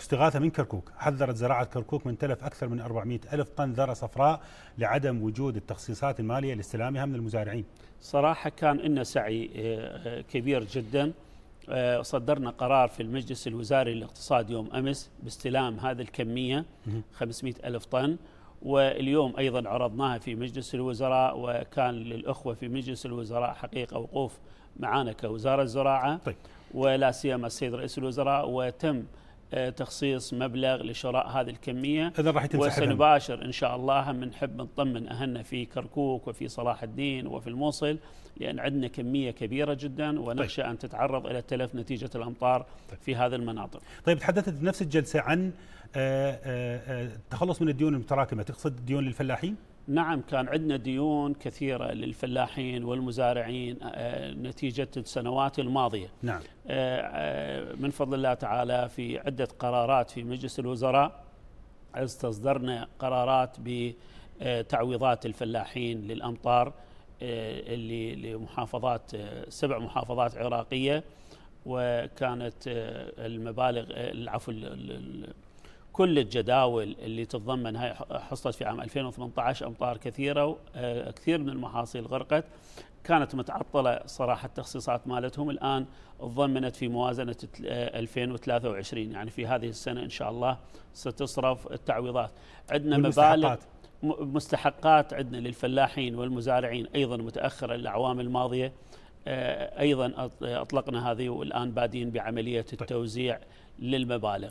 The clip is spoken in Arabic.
استغاثة من كركوك حذرت زراعة كركوك من تلف أكثر من 400 ألف طن ذرة صفراء لعدم وجود التخصيصات المالية لاستلامها من المزارعين صراحة كان إن سعي آه، آه، كبير جدا آه، صدرنا قرار في المجلس الوزاري للاقتصاد يوم أمس باستلام هذه الكمية 500 ألف طن واليوم أيضا عرضناها في مجلس الوزراء وكان للأخوة في مجلس الوزراء حقيقة وقوف معانا كوزارة الزراعة طيب. ولا سيما السيد رئيس الوزراء وتم آه، تخصيص مبلغ لشراء هذه الكمية إذا راح يتم وسنباشر إن شاء الله بنحب نطمن أهلنا في كركوك وفي صلاح الدين وفي الموصل لأن عندنا كمية كبيرة جدا ونخشى طيب. أن تتعرض إلى التلف نتيجة الأمطار طيب. في هذه المناطق طيب تحدثت في نفس الجلسة عن التخلص آه، آه، من الديون المتراكمة تقصد الديون للفلاحين؟ نعم كان عندنا ديون كثيرة للفلاحين والمزارعين آه، آه، نتيجة السنوات الماضية نعم آه، من فضل الله تعالى في عدة قرارات في مجلس الوزراء استصدرنا قرارات بتعويضات الفلاحين للأمطار اللي لمحافظات سبع محافظات عراقية وكانت المبالغ العفو كل الجداول اللي تتضمن هاي حصلت في عام 2018 امطار كثيره وكثير آه، من المحاصيل غرقت كانت متعطله صراحه التخصيصات مالتهم الان تضمنت في موازنه 2023 آه، يعني في هذه السنه ان شاء الله ستصرف التعويضات عندنا مبالغ مستحقات عندنا للفلاحين والمزارعين ايضا متاخره الاعوام الماضيه آه، ايضا اطلقنا هذه والان بادين بعمليه طيب. التوزيع للمبالغ